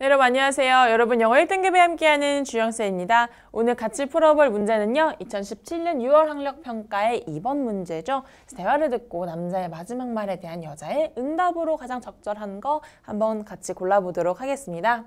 네, 여러분 안녕하세요. 여러분 영어 1등급에 함께하는 주영쌤입니다. 오늘 같이 풀어볼 문제는요. 2017년 6월 학력평가의 2번 문제죠. 대화를 듣고 남자의 마지막 말에 대한 여자의 응답으로 가장 적절한 거 한번 같이 골라보도록 하겠습니다.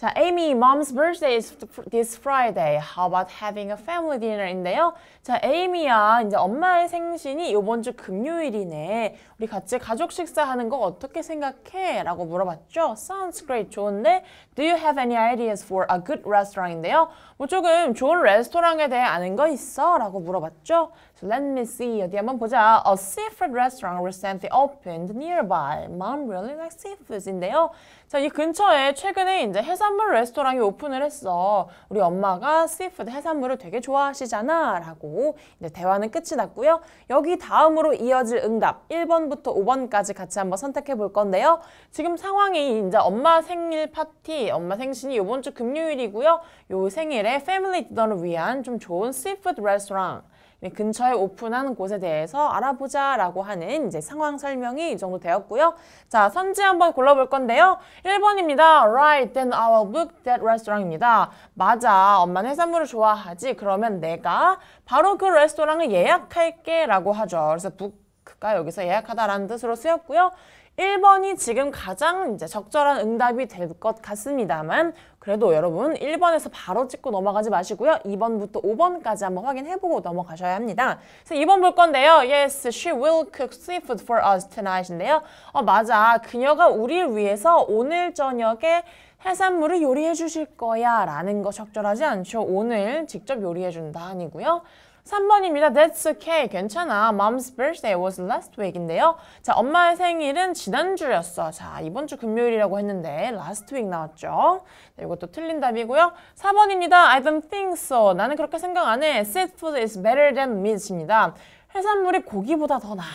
자, Amy, mom's birthday is this Friday. How about having a family dinner인데요. 자, Amy야, 이제 엄마의 생신이 이번 주 금요일이네. 우리 같이 가족 식사하는 거 어떻게 생각해? 라고 물어봤죠. Sounds great. 좋은데, do you have any ideas for a good restaurant인데요. 뭐 조금 좋은 레스토랑에 대해 아는 거 있어? 라고 물어봤죠. So let me see. 어디 한번 보자. A seafood restaurant recently opened nearby. Mom really likes s e a f o o d 인데요 자, 이 근처에 최근에 이제 해산물 레스토랑이 오픈을 했어. 우리 엄마가 seafood 해산물을 되게 좋아하시잖아. 라고 이제 대화는 끝이 났고요. 여기 다음으로 이어질 응답 1번부터 5번까지 같이 한번 선택해 볼 건데요. 지금 상황이 이제 엄마 생일 파티, 엄마 생신이 이번 주 금요일이고요. 요 생일에 패밀리 디너를 위한 좀 좋은 seafood 레스토랑 네, 근처에 오픈한 곳에 대해서 알아보자라고 하는 이제 상황 설명이 이 정도 되었고요. 자, 선지 한번 골라볼 건데요. 1번입니다. Right, then I will book that restaurant입니다. 맞아, 엄마는 해산물을 좋아하지. 그러면 내가 바로 그 레스토랑을 예약할게 라고 하죠. 그래서 book가 여기서 예약하다라는 뜻으로 쓰였고요. 1번이 지금 가장 이제 적절한 응답이 될 것 같습니다만 그래도 여러분 1번에서 바로 찍고 넘어가지 마시고요. 2번부터 5번까지 한번 확인해보고 넘어가셔야 합니다. 그래서 2번 볼 건데요. Yes, she will cook seafood for us tonight인데요. 어, 맞아. 그녀가 우리를 위해서 오늘 저녁에 해산물을 요리해 주실 거야 라는 거 적절하지 않죠. 오늘 직접 요리해 준다 아니고요. 3번입니다. That's okay. 괜찮아. Mom's birthday was last week인데요. 자, 엄마의 생일은 지난주였어. 자, 이번 주 금요일이라고 했는데 last week 나왔죠. 자, 이것도 틀린 답이고요. 4번입니다. I don't think so. 나는 그렇게 생각 안 해. Seafood food is better than meat입니다. 해산물이 고기보다 더 나아.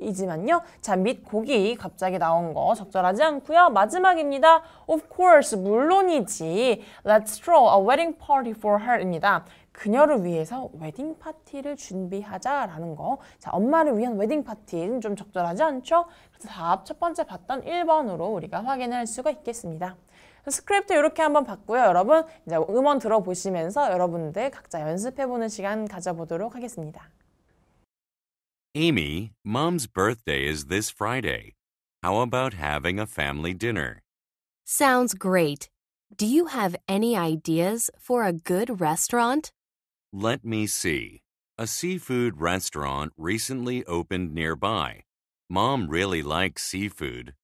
이지만요. 자, 밑 고기 갑자기 나온 거 적절하지 않고요. 마지막입니다. Of course, 물론이지. Let's throw a wedding party for her입니다. 그녀를 위해서 웨딩 파티를 준비하자라는 거. 자, 엄마를 위한 웨딩 파티는 좀 적절하지 않죠? 그래서 답첫 번째 봤던 1번으로 우리가 확인할 수가 있겠습니다. 스크립트 이렇게 한번 봤고요. 여러분 이제 음원 들어보시면서 여러분들 각자 연습해보는 시간 가져보도록 하겠습니다. Amy, mom's birthday is this Friday. How about having a family dinner? Sounds great. Do you have any ideas for a good restaurant? Let me see. A seafood restaurant recently opened nearby. Mom really likes seafood.